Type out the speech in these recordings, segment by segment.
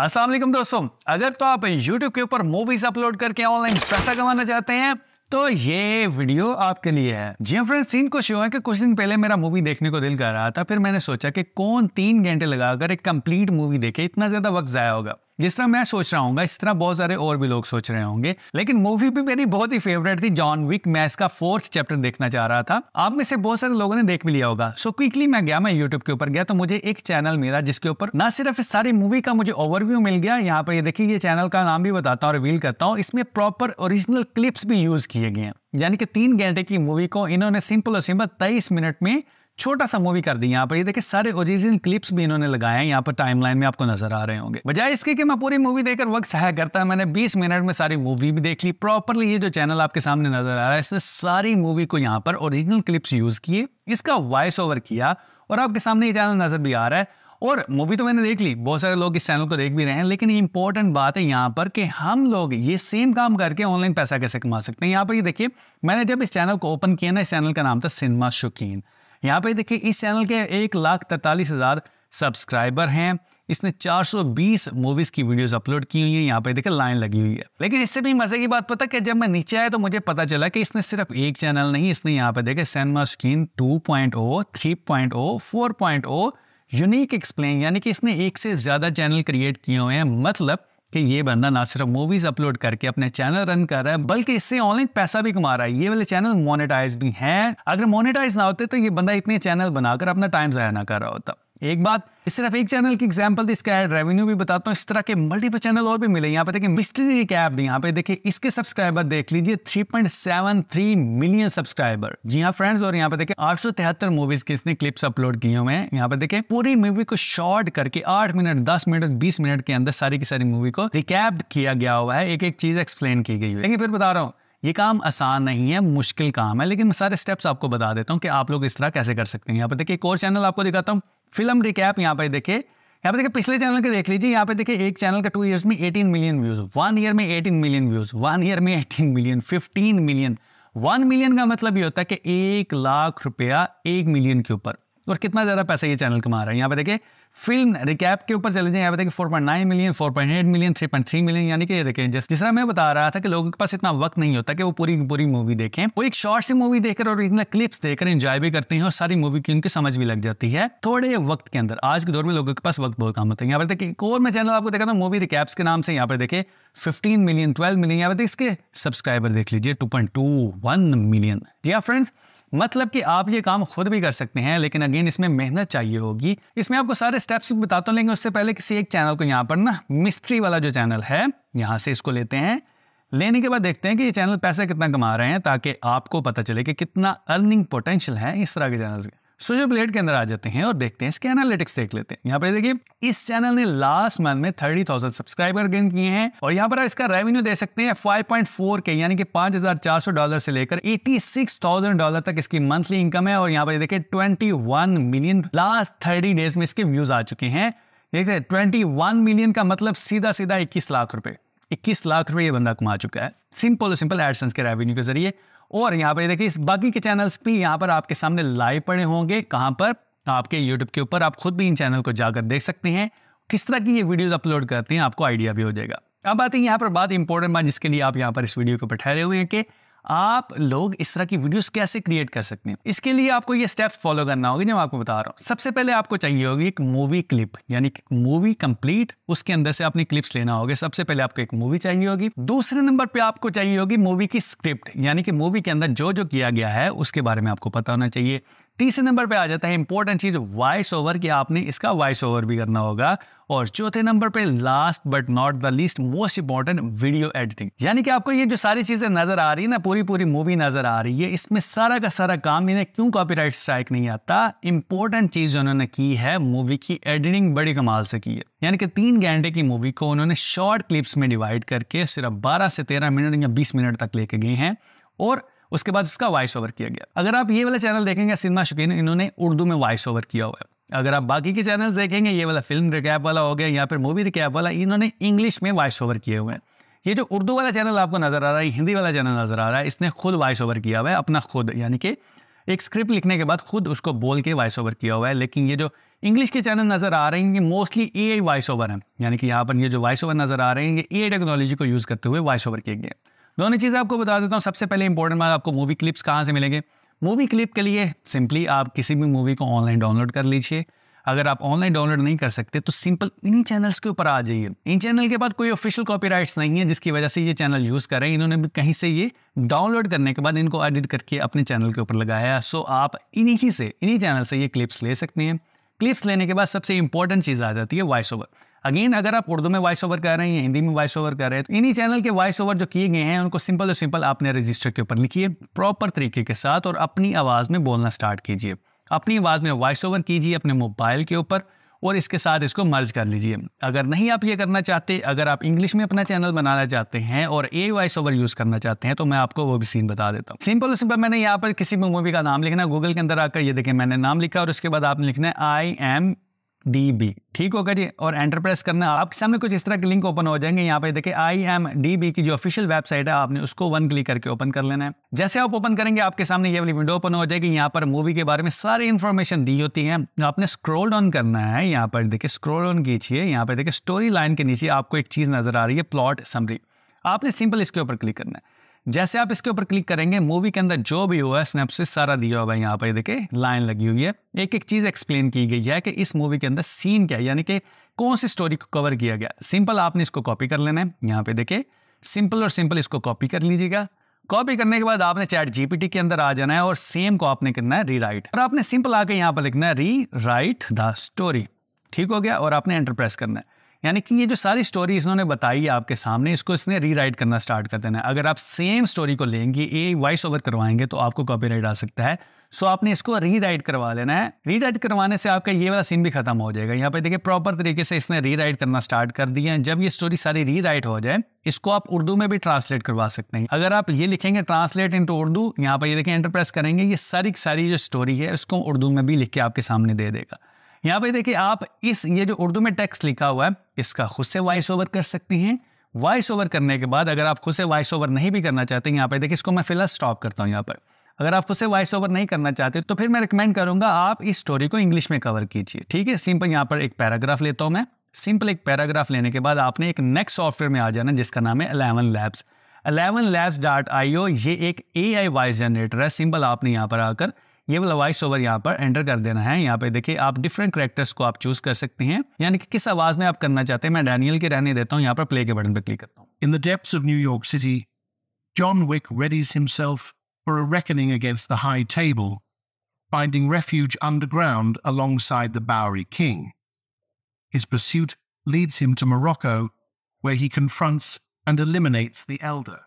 वालेकुम दोस्तों अगर तो आप YouTube के ऊपर मूवीज अपलोड करके ऑनलाइन पैसा कमाना चाहते हैं तो ये वीडियो आपके लिए है जी फ्रेंड्स हाँ सीन कुछ हुआ है कि कुछ दिन पहले मेरा मूवी देखने को दिल कर रहा था फिर मैंने सोचा कि कौन तीन घंटे लगाकर एक कंप्लीट मूवी देखे इतना ज्यादा वक्त जाया होगा जिस तरह मैं सोच रहा हूँ इस तरह बहुत सारे और भी लोग सोच रहे होंगे लेकिन मूवी भी मेरी बहुत ही फेवरेट थी जॉन विक मैं इसका फोर्थ चैप्टर देखना चाह रहा था आप में से बहुत सारे लोगों ने देख भी लिया होगा सो so, क्विकली मैं गया मैं यूट्यूब के ऊपर गया तो मुझे एक चैनल मिला जिसके ऊपर ना सिर्फ इस सारी मूवी का मुझे ओवरव्यू मिल गया यहाँ पर ये देखिए ये चैनल का नाम भी बताता हूँ रिवील करता हूँ इसमें प्रॉपर ओरिजिनल क्लिप्स भी यूज किए गए हैं यानी कि तीन घंटे की मूवी को इन्होंने सिंपल और सिंपल तेईस मिनट में छोटा सा मूवी कर दी यहाँ पर ये देखिए सारे ओरिजिनल क्लिप्स भी इन्होंने लगाए हैं यहाँ पर टाइमलाइन में आपको नजर आ रहे होंगे बजाय इसके कि मैं पूरी मूवी देखकर वक्त सहाय करता है मैंने 20 मिनट में सारी मूवी भी देख ली प्रॉपरली ये जो चैनल आपके सामने नजर आ रहा है इसने सारी मूवी को यहाँ पर ओरिजिनल क्लिप्स यूज किए इसका वॉइस ओवर किया और आपके सामने ये चैनल नजर भी आ रहा है और मूवी तो मैंने देख ली बहुत सारे लोग इस चैनल को देख भी रहे हैं लेकिन ये इंपॉर्टेंट बात है यहाँ पर कि हम लोग ये सेम काम करके ऑनलाइन पैसा कैसे कमा सकते हैं यहाँ पर ये देखिए मैंने जब इस चैनल को ओपन किया ना इस चैनल का नाम था सिनेमा शौकीन यहाँ पे देखिए इस चैनल के एक लाख तैतालीस हज़ार सब्सक्राइबर हैं इसने 420 मूवीज की वीडियोस अपलोड की हुई है यहाँ पे देखिए लाइन लगी हुई है लेकिन इससे भी मजे की बात पता कि जब मैं नीचे आया तो मुझे पता चला कि इसने सिर्फ एक चैनल नहीं इसने यहाँ पे देखे cinema screen two point unique explain यानी कि इसने एक से ज्यादा चैनल क्रिएट किए हुए हैं मतलब कि ये बंदा ना सिर्फ मूवीज अपलोड करके अपने चैनल रन कर रहा है बल्कि इससे ऑनलाइन पैसा भी कमा रहा है ये वाले चैनल मोनेटाइज भी हैं अगर मोनेटाइज ना होते तो ये बंदा इतने चैनल बनाकर अपना टाइम जया ना कर रहा होता एक बात सिर्फ एक चैनल की एग्जाम्पल इसका एड रेवेन्यू भी बताता हूँ इस तरह के मल्टीपल चैनल और भी मिले यहाँ पे देखिए मिस्ट्री एक ऐप भी यहाँ पे देखिए इसके सब्सक्राइबर देख लीजिए 3.73 मिलियन सब्सक्राइबर जी हाँ फ्रेंड्स और यहाँ पे देखिए आठ मूवीज के इसने क्लिप्स अपलोड किए हुए हैं यहाँ पे देखिए पूरी मूवी को शॉर्ट करके आठ मिनट दस मिनट बीस मिनट के अंदर सारी की सारी मूवी को रिकैप्ड किया गया हुआ है एक एक चीज एक्सप्लेन की गई है लेकिन फिर बता रहा हूँ ये काम आसान नहीं है मुश्किल काम है लेकिन मैं सारे स्टेप्स आपको बता देता हूँ कि आप लोग इस तरह कैसे कर सकते हैं यहाँ पर देखिए एक और चैनल आपको दिखाता हूँ फिल्म रिकैप यहाँ पर देखिए यहाँ पर देखिए पिछले चैनल के देख लीजिए यहाँ पर देखिए एक चैनल का टू ईयर्स में eighteen million views one year में eighteen million views one year में eighteen million fifteen million one million का मतलब ये होता है कि एक लाख रुपया एक मिलियन के ऊपर और कितना ज़्यादा पैसा ये चैनल कमा रहा है यहाँ पे देखिए फिल्म रिकैप के ऊपर चले जाएं जाए million four point eight million three point three million यानी कि ये देखें जिस तरह मैं बता रहा था कि लोगों के पास इतना वक्त नहीं होता कि वो पूरी पूरी मूवी देखें वो एक शॉर्ट सी मूवी देखकर और इतना क्लिप्स देखकर एंजॉय भी करते हैं और सारी मूवी की उनकी समझ भी लग जाती है थोड़े वक्त के अंदर आज के दौर में लोगों के पास वक्त बहुत कम होता है यहाँ पर देखिए एक और मैं चैनल आपको देखा था मूवी रिकैप्स के नाम से यहाँ पर देखे फिफ्टीन मिलियन ट्वेल्व मिलियन यहाँ पर इसके सब्सक्राइबर देख लीजिए वन मिलियन जी हाँ फ्रेंड्स मतलब कि आप ये काम खुद भी कर सकते हैं लेकिन अगेन इसमें मेहनत चाहिए होगी इसमें आपको सारे स्टेप्स बताता हूँ लेकिन उससे पहले किसी एक चैनल को यहाँ पर ना मिस्ट्री वाला जो चैनल है यहाँ से इसको लेते हैं लेने के बाद देखते हैं कि ये चैनल पैसा कितना कमा रहे हैं ताकि आपको पता चले कि कितना अर्निंग पोटेंशियल है इस तरह के चैनल्स के सोजो ब्लेड के अंदर आ जाते हैं और देखते हैं इसके एनालिटिक्स देख लेते हैं यहाँ पर देखिए इस चैनल ने लास्ट मंथ में थर्टी थाउजेंड सब्सक्राइबर गेन किए हैं और यहाँ पर इसका रेवेन्यू दे सकते हैं फाइव पॉइंट फोर के यानी कि पांच हजार चार सौ डॉलर से लेकर एटी सिक्स थाउजेंड डॉलर तक इसकी मंथली इनकम है और यहाँ पर देखिए twenty one million last thirty days में इसके व्यूज आ चुके हैं देखते हैं ट्वेंटी वन मिलियन का मतलब सीधा सीधा इक्कीस लाख रुपए इक्कीस लाख रुपए ये बंदा कमा चुका है सिंपल और सिंपल एडसेंस के रेवेन्यू के जरिए और यहाँ पर देखिए इस बाकी के चैनल्स भी यहाँ पर आपके सामने लाइव पड़े होंगे कहाँ पर आपके यूट्यूब के ऊपर आप खुद भी इन चैनल को जाकर देख सकते हैं किस तरह की ये वीडियोस अपलोड करते हैं आपको आइडिया भी हो जाएगा अब आते हैं यहाँ पर बात इंपॉर्टेंट बात जिसके लिए आप यहाँ पर इस वीडियो के ऊपर ठहरे हुए हैं कि आप लोग इस तरह की वीडियोस कैसे क्रिएट कर सकते हैं इसके लिए आपको ये स्टेप्स फॉलो करना होगी जो मैं आपको बता रहा हूँ सबसे पहले आपको चाहिए होगी एक मूवी क्लिप यानी मूवी कंप्लीट उसके अंदर से आपने क्लिप्स लेना होगा सबसे पहले आपको एक मूवी चाहिए होगी दूसरे नंबर पर आपको चाहिए होगी मूवी की स्क्रिप्ट यानी कि मूवी के अंदर जो जो किया गया है उसके बारे में आपको पता होना चाहिए तीसरे नंबर पे आ जाता है इंपॉर्टेंट चीज वॉइस ओवर कि आपने इसका वॉइस ओवर भी करना होगा और चौथे नंबर पे last but not the least most important video editing यानी कि आपको ये जो सारी चीजें नजर आ रही है ना पूरी पूरी मूवी नजर आ रही है इसमें सारा का सारा काम इन्हें क्यों कॉपीराइट स्ट्राइक नहीं आता इंपॉर्टेंट चीज उन्होंने की है मूवी की एडिटिंग बड़ी कमाल से की है यानी कि तीन घंटे की मूवी को उन्होंने शॉर्ट क्लिप्स में डिवाइड करके सिर्फ बारह से तेरह मिनट या बीस मिनट तक लेके गए हैं और उसके बाद इसका वॉइस ओवर किया गया अगर आप ये वाला चैनल देखेंगे सिनेमा शौकीन इन्होंने उर्दू में वॉइस ओवर किया हुआ है अगर आप बाकी के चैनल देखेंगे ये वाला फिल्म रिकैप वाला हो गया या फिर मूवी रिकैप वाला इन्होंने इंग्लिश में वॉइस ओवर किए हुए हैं ये जो उर्दू वाला चैनल आपको नज़र आ रहा है हिंदी वाला चैनल नज़र आ रहा है इसने खुद वॉइस ओवर किया हुआ है अपना खुद यानी कि एक स्क्रिप्ट लिखने के बाद खुद उसको बोल के वॉइस ओवर किया हुआ है लेकिन ये जो इंग्लिश के चैनल नज़र आ रहे हैं ये mostly A I voice over है यानी कि यहाँ पर ये जो वॉइस ओवर नज़र आ रहे हैं ये ए टेक्नोलॉजी को यूज़ करते हुए वॉइस ओवर किए गए हैं दोनों चीज़ें आपको बता देता हूँ सबसे पहले इंपॉर्टेंट बात आपको मूवी क्लिप्स कहाँ से मिलेंगे मूवी क्लिप के लिए सिंपली आप किसी भी मूवी को ऑनलाइन डाउनलोड कर लीजिए अगर आप ऑनलाइन डाउनलोड नहीं कर सकते तो सिंपल इन्हीं चैनल्स के ऊपर आ जाइए इन चैनल के बाद कोई ऑफिशियल कॉपीराइट्स नहीं है जिसकी वजह से ये चैनल यूज़ कर रहे हैं इन्होंने भी कहीं से ये डाउनलोड करने के बाद इनको एडिट करके अपने चैनल के ऊपर लगाया सो आप इन्हीं से इन्हीं चैनल से ये क्लिप्स ले सकते हैं क्लिप्स लेने के बाद सबसे इंपॉर्टेंट चीज़ आ जाती है वॉइस ओवर अगेन अगर आप उर्दू में वॉइस ओवर कर रहे हैं या हिंदी में वॉइस ओवर कर रहे हैं तो इन्हीं चैनल के वॉइस ओवर जो किए गए हैं उनको सिंपल और सिंपल आपने रजिस्टर के ऊपर लिखिए प्रॉपर तरीके के साथ और अपनी आवाज़ में बोलना स्टार्ट कीजिए अपनी आवाज़ में वॉइस ओवर कीजिए अपने मोबाइल के ऊपर और इसके साथ इसको मर्ज कर लीजिए अगर नहीं आप ये करना चाहते अगर आप इंग्लिश में अपना चैनल बनाना चाहते हैं और ए वॉइस ओवर यूज़ करना चाहते हैं तो मैं आपको वो भी सीन बता देता हूँ सिंपल और सिंपल मैंने यहाँ पर किसी भी मूवी का नाम लिखना गूगल के अंदर आकर ये देखें मैंने नाम लिखा और उसके बाद आपने लिखना है आई एम डी बी ठीक होगा जी और एंटर प्रेस करना आपके सामने कुछ इस तरह के लिंक ओपन हो जाएंगे यहाँ पे देखिए आई एम डी बी की जो ऑफिशियल वेबसाइट है आपने उसको वन क्लिक करके ओपन कर लेना है जैसे आप ओपन करेंगे आपके सामने ये वाली विंडो ओपन हो जाएगी यहाँ पर मूवी के बारे में सारी इन्फॉर्मेशन दी होती है आपने स्क्रोल ऑन करना है यहाँ पर देखिए स्क्रोल ऑन कीजिए यहाँ पर देखिए स्टोरी लाइन के नीचे आपको एक चीज़ नजर आ रही है प्लॉट समरी आपने सिंपल इसके ऊपर क्लिक करना है जैसे आप इसके ऊपर क्लिक करेंगे मूवी के अंदर जो भी हुआ है स्नेपसिस सारा दिया हुआ है यहाँ पर देखे लाइन लगी हुई है एक एक चीज़ एक्सप्लेन की गई है कि इस मूवी के अंदर सीन क्या है यानी कि कौन सी स्टोरी को कवर किया गया सिंपल आपने इसको कॉपी कर लेना है यहाँ पे देखे सिंपल और सिंपल इसको कॉपी कर लीजिएगा कॉपी करने के बाद आपने चैट जीपीटी के अंदर आ जाना है और सेम को आपने करना है राइट और आपने सिंपल आके यहाँ पर लिखना है री राइट द स्टोरी ठीक हो गया और आपने एंटरप्रेस करना है यानी कि ये जो सारी स्टोरी इन्होंने बताई आपके सामने इसको इसने रीराइट करना स्टार्ट कर देना है अगर आप सेम स्टोरी को लेंगे ए वॉइस ओवर करवाएंगे तो आपको कॉपीराइट आ सकता है सो आपने इसको रीराइट करवा लेना है रीराइट करवाने से आपका ये वाला सीन भी खत्म हो जाएगा यहाँ पे देखिए प्रॉपर तरीके से इसने रीराइट करना स्टार्ट कर दिया है जब ये स्टोरी सारी रीराइट हो जाए इसको आप उर्दू में भी ट्रांसलेट करवा सकते हैं अगर आप ये लिखेंगे ट्रांसलेट टू उर्दू यहाँ पर ये देखें एंटरप्रेस करेंगे ये सारी सारी जो स्टोरी है उसको उर्दू में भी लिख के आपके सामने दे देगा यहाँ पे देखिए आप इस ये जो उर्दू में टेक्स्ट लिखा हुआ है इसका खुद से वॉइस ओवर कर सकती हैं वॉइस ओवर करने के बाद अगर आप खुद से वॉइस ओवर नहीं भी करना चाहते यहाँ पे देखिए इसको मैं फिलहाल स्टॉप करता हूँ यहाँ पर अगर आप खुद से वॉइस ओवर नहीं करना चाहते तो फिर मैं रिकमेंड करूंगा आप इस स्टोरी को इंग्लिश में कवर कीजिए ठीक है सिंपल यहाँ पर एक पैराग्राफ लेता हूँ मैं सिंपल एक पैराग्राफ लेने के बाद आपने एक नेक्स्ट सॉफ्टवेयर में आ जाना जिसका नाम है Eleven Labs Eleven Labs dot I ये एक ए आई वॉइस जनरेटर है सिंपल आपने यहाँ पर आकर ये वाला वॉइस ओवर यहाँ पर एंटर कर देना है यहाँ पे देखिए आप डिफरेंट करेक्टर्स को आप चूज कर सकते हैं यानी कि किस आवाज में आप करना चाहते हैं मैं डैनियल के रहने देता हूँ यहाँ पर प्ले के बटन पर क्लिक करता हूँ in the depths of New York City John Wick readies himself for a reckoning against the high table, finding refuge underground alongside the Bowery King. His pursuit leads him to Morocco, where he confronts and eliminates the Elder.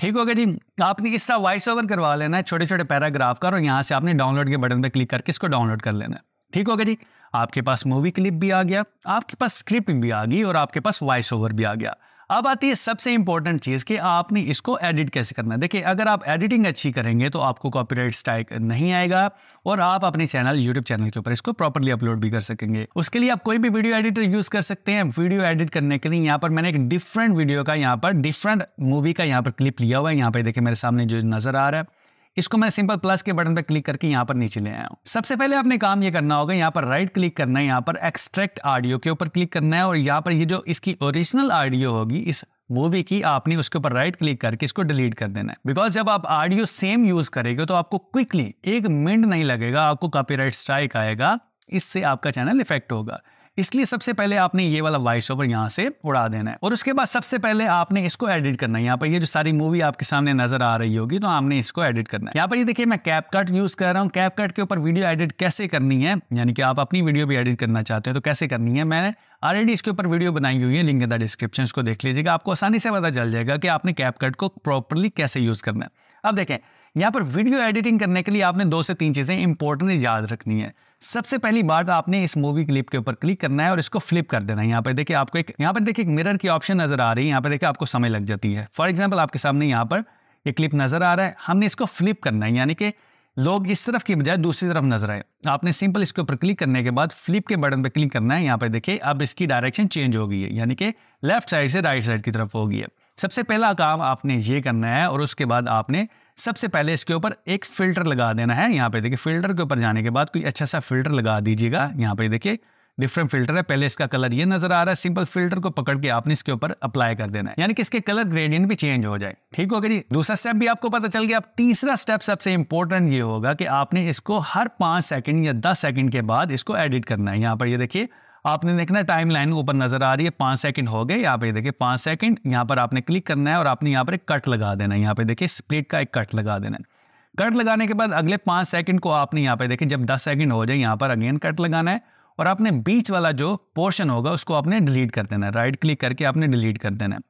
ठीक हो गया जी आपने इसका voice over करवा लेना है छोटे छोटे पैराग्राफ का और यहाँ से आपने डाउनलोड के बटन पर क्लिक करके इसको डाउनलोड कर लेना है ठीक हो गया जी आपके पास मूवी क्लिप भी आ गया आपके पास स्क्रिप्ट भी आ गई और आपके पास वॉइस ओवर भी आ गया अब आती है सबसे इंपॉर्टेंट चीज़ कि आपने इसको एडिट कैसे करना है देखिए अगर आप एडिटिंग अच्छी करेंगे तो आपको कॉपीराइट स्ट्राइक नहीं आएगा और आप अपने चैनल यूट्यूब चैनल के ऊपर इसको प्रॉपरली अपलोड भी कर सकेंगे उसके लिए आप कोई भी वीडियो एडिटर यूज़ कर सकते हैं वीडियो एडिट करने के लिए यहाँ पर मैंने एक डिफरेंट वीडियो का यहाँ पर डिफरेंट मूवी का यहाँ पर क्लिप लिया हुआ है यहाँ पर देखिए मेरे सामने जो नज़र आ रहा है इसको मैं सिंपल प्लस के बटन पर क्लिक करके यहाँ पर नीचे ले आया हूँ सबसे पहले आपने काम ये करना होगा यहाँ पर राइट क्लिक करना है यहाँ पर एक्सट्रैक्ट ऑडियो के ऊपर क्लिक करना है और यहाँ पर ये जो इसकी ओरिजिनल ऑडियो होगी इस मूवी की आपने उसके ऊपर राइट क्लिक करके इसको डिलीट कर देना है बिकॉज जब आप ऑडियो सेम यूज करेंगे तो आपको क्विकली एक मिनट नहीं लगेगा आपको कॉपीराइट स्ट्राइक आएगा इससे आपका चैनल इफेक्ट होगा इसलिए सबसे पहले आपने ये वाला वॉइस ओवर यहाँ से उड़ा देना है और उसके बाद सबसे पहले आपने इसको एडिट करना है यहाँ पर ये जो सारी मूवी आपके सामने नजर आ रही होगी तो आपने इसको एडिट करना है यहाँ पर ये देखिए मैं कैप कट यूज कर रहा हूँ कैप कट के ऊपर वीडियो एडिट कैसे करनी है यानी कि आप अपनी वीडियो भी एडिट करना चाहते हैं तो कैसे करनी है मैंने ऑलरेडी इसके ऊपर वीडियो बनाई हुई है लिंक इन द डिस्क्रिप्शन को देख लीजिएगा आपको आसानी से पता चल जाएगा कि आपने कैप कट को प्रॉपरली कैसे यूज करना है अब देखें यहाँ पर वीडियो एडिटिंग करने के लिए आपने दो से तीन चीजें इंपॉर्टेंट याद रखनी है सबसे पहली बात आपने इस मूवी क्लिप के ऊपर क्लिक करना है और इसको फ्लिप कर देना है यहाँ पर देखिए आपको एक यहाँ पर देखिए एक मिरर की ऑप्शन नजर आ रही है यहाँ पर देखिए आपको समय लग जाती है फॉर एग्जाम्पल आपके सामने यहाँ पर ये क्लिप नजर आ रहा है हमने इसको फ्लिप करना है यानी कि लोग इस तरफ की बजाय दूसरी तरफ नजर आए आपने सिंपल इसके ऊपर क्लिक करने के बाद फ्लिप के बटन पर क्लिक करना है यहाँ पर देखिए अब इसकी डायरेक्शन चेंज हो गई है यानी कि लेफ्ट साइड से राइट साइड की तरफ हो गई है सबसे पहला काम आपने ये करना है और उसके बाद आपने सबसे पहले इसके ऊपर एक फिल्टर लगा देना है यहाँ पे देखिए फिल्टर के ऊपर जाने के बाद कोई अच्छा सा फिल्टर लगा दीजिएगा यहाँ पे देखिए डिफरेंट फिल्टर है पहले इसका कलर ये नजर आ रहा है सिंपल फिल्टर को पकड़ के आपने इसके ऊपर अप्लाई कर देना है यानी कि इसके कलर ग्रेडियंट भी चेंज हो जाए ठीक होगा जी दूसरा स्टेप भी आपको पता चल गया अब तीसरा स्टेप सबसे इंपॉर्टेंट ये होगा कि आपने इसको हर पांच सेकंड या दस सेकंड के बाद इसको एडिट करना है यहाँ पर ये देखिए आपने देखना टाइम लाइन ऊपर नजर आ रही है पांच सेकंड हो गए यहाँ पे देखिए पांच सेकंड यहाँ पर आपने क्लिक करना है और आपने यहाँ पर एक कट लगा देना है यहाँ पे देखिए स्प्लिट का एक कट लगा देना है कट लगाने के बाद अगले पांच सेकंड को आपने यहाँ पे देखिए जब दस सेकंड हो जाए यहाँ पर अगेन कट लगाना है और आपने बीच वाला जो पोर्शन होगा उसको आपने डिलीट कर देना है राइट क्लिक करके आपने डिलीट कर देना है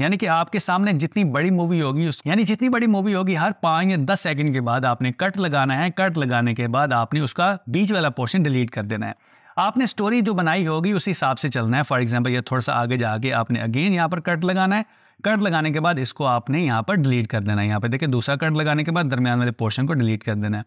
यानी कि आपके सामने जितनी बड़ी मूवी होगी उस यानी जितनी बड़ी मूवी होगी हर पाँच या दस सेकंड के बाद आपने कट लगाना है कट लगाने के बाद आपने उसका बीच वाला पोर्शन डिलीट कर देना है आपने स्टोरी जो बनाई होगी उसी हिसाब से चलना है फॉर एग्जाम्पल ये थोड़ा सा आगे जाके आपने अगेन यहाँ पर कट लगाना है कट लगाने के बाद इसको आपने यहाँ पर डिलीट कर देना है यहाँ पर देखिए दूसरा कट लगाने के बाद दरमियान वाले पोर्शन को डिलीट कर देना है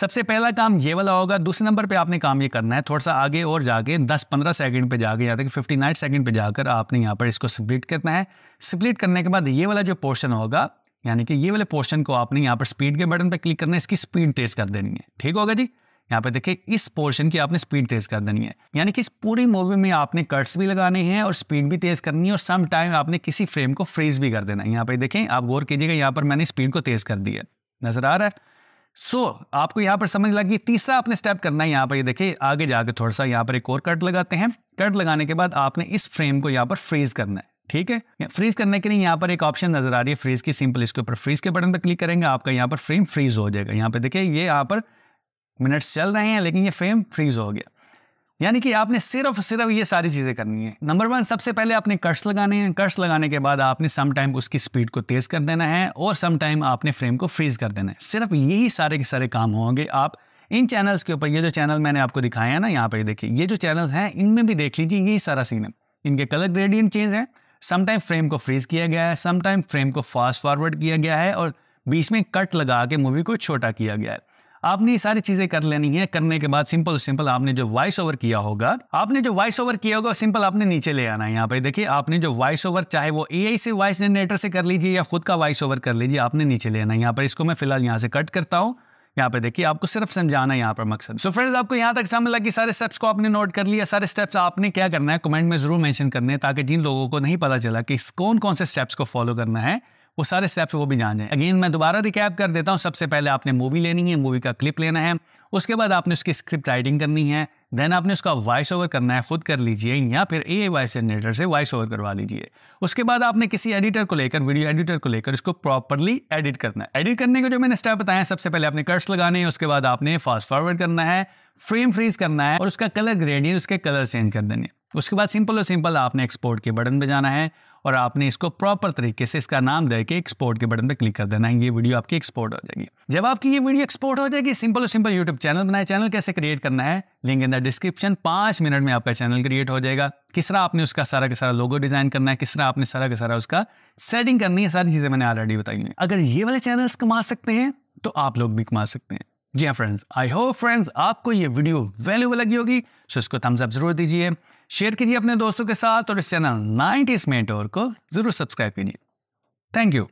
सबसे पहला काम ये वाला होगा दूसरे नंबर पे आपने काम ये करना है थोड़ा सा आगे और जाके 10-15 सेकंड पे जाके या तक नाइन सेकंड पे जाकर आपने यहाँ पर इसको स्प्लिट करना है स्प्लिट करने के बाद ये वाला जो पोर्शन होगा यानी कि ये वाले पोर्शन को आपने यहाँ पर स्पीड के बटन पर क्लिक करना है इसकी स्पीड तेज़ कर देनी है ठीक होगा जी यहाँ पे देखिए इस पोर्शन की आपने स्पीड तेज कर देनी है यानी कि इस पूरी मूवी में आपने कट्स भी लगाने हैं और स्पीड भी तेज करनी है और सम टाइम आपने किसी फ्रेम को फ्रीज भी कर देना है यहाँ पे देखें आप गौर कीजिएगा यहाँ पर मैंने स्पीड को तेज कर दी है नजर आ रहा है सो so, आपको यहाँ पर समझ लगी तीसरा आपने स्टेप करना है यहाँ पर ये देखिए आगे जाके थोड़ा सा यहाँ पर एक और कट लगाते हैं कट लगाने के बाद आपने इस फ्रेम को यहाँ पर फ्रीज करना है ठीक है फ्रीज करने के लिए यहाँ पर एक ऑप्शन नजर आ रही है फ्रीज की सिंपल इसके ऊपर फ्रीज के बटन पर क्लिक करेंगे आपका यहाँ पर फ्रेम फ्रीज हो जाएगा यहाँ पे देखिए ये यहाँ पर मिनट्स चल रहे हैं लेकिन ये फ्रेम फ्रीज हो गया यानी कि आपने सिर्फ सिर्फ ये सारी चीज़ें करनी है नंबर वन सबसे पहले आपने कर्ट्स लगाने हैं कर्स लगाने के बाद आपने सम टाइम उसकी स्पीड को तेज़ कर देना है और सम टाइम आपने फ्रेम को फ्रीज कर देना है सिर्फ यही सारे के सारे काम होंगे आप इन चैनल्स के ऊपर ये जो चैनल मैंने आपको दिखाया है ना यहाँ पर देखिए ये जो चैनल हैं इनमें भी देख लीजिए यही सारा सीन है इनके कलर ग्रेडियंट चेंज हैं समटाइम फ्रेम को फ्रीज किया गया है समटाइम फ्रेम को फास्ट फॉरवर्ड किया गया है और बीच में कट लगा के मूवी को छोटा किया गया है आपने ये सारी चीजें कर लेनी है करने के बाद सिंपल सिंपल आपने जो वॉइस ओवर किया होगा आपने जो वॉइस ओवर किया होगा सिंपल आपने नीचे ले आना है यहाँ पे देखिए आपने जो वॉइस ओवर चाहे वो ए से वॉइस जनरेटर से कर लीजिए या खुद का वॉइस ओवर कर लीजिए आपने नीचे ले आना है यहाँ पर इसको मैं फिलहाल यहाँ से कट करता हूँ यहाँ पे देखिए आपको सिर्फ समझाना है यहाँ पर मकसद सो so फ्रेंड्स आपको यहाँ तक समझ लगा कि सारे स्टेप्स को आपने नोट कर लिया सारे स्टेप्स आपने क्या करना है कमेंट में जरूर मेंशन करने हैं ताकि जिन लोगों को नहीं पता चला कि कौन कौन से स्टेप्स को फॉलो करना है वो सारे स्टेप्स वो भी जान जाए अगेन मैं दोबारा रिकैप कर देता हूँ सबसे पहले आपने मूवी लेनी है मूवी का क्लिप लेना है उसके बाद आपने उसकी स्क्रिप्ट राइटिंग करनी है देन आपने उसका वॉइस ओवर करना है खुद कर लीजिए या फिर ए वॉइस जनरेटर से वॉइस ओवर करवा लीजिए उसके बाद आपने किसी एडिटर को लेकर वीडियो एडिटर को लेकर इसको प्रॉपरली एडिट करना है एडिट करने के जो मैंने स्टेप बताया सबसे पहले आपने कर्स लगाने हैं उसके बाद आपने फास्ट फॉरवर्ड करना है फ्रेम फ्रीज करना है और उसका कलर ग्रेडियंट उसके कलर चेंज कर देने उसके बाद सिंपल और सिंपल आपने एक्सपोर्ट के बटन पर जाना है और आपने इसको प्रॉपर तरीके से इसका नाम दे के एक्सपोर्ट के बटन पर क्लिक कर देना है ये वीडियो आपकी एक्सपोर्ट हो जाएगी जब आपकी ये वीडियो एक्सपोर्ट हो जाएगी सिंपल और सिंपल यूट्यूब चैनल बनाए चैनल कैसे क्रिएट करना है लिंक इन द डिस्क्रिप्शन पांच मिनट में आपका चैनल क्रिएट हो जाएगा किस तरह आपने उसका सारा का सारा लोगो डिजाइन करना है किस तरह आपने सारा का सारा उसका सेटिंग करनी है सारी चीज़ें मैंने ऑलरेडी बताई हैं अगर ये वाले चैनल्स कमा सकते हैं तो आप लोग भी कमा सकते हैं जी हाँ फ्रेंड्स आई होप फ्रेंड्स आपको ये वीडियो वैल्यूबल लगी होगी सो इसको थम्स अप जरूर दीजिए शेयर कीजिए अपने दोस्तों के साथ और इस चैनल नाइनटीज मेंटोर को जरूर सब्सक्राइब कीजिए थैंक यू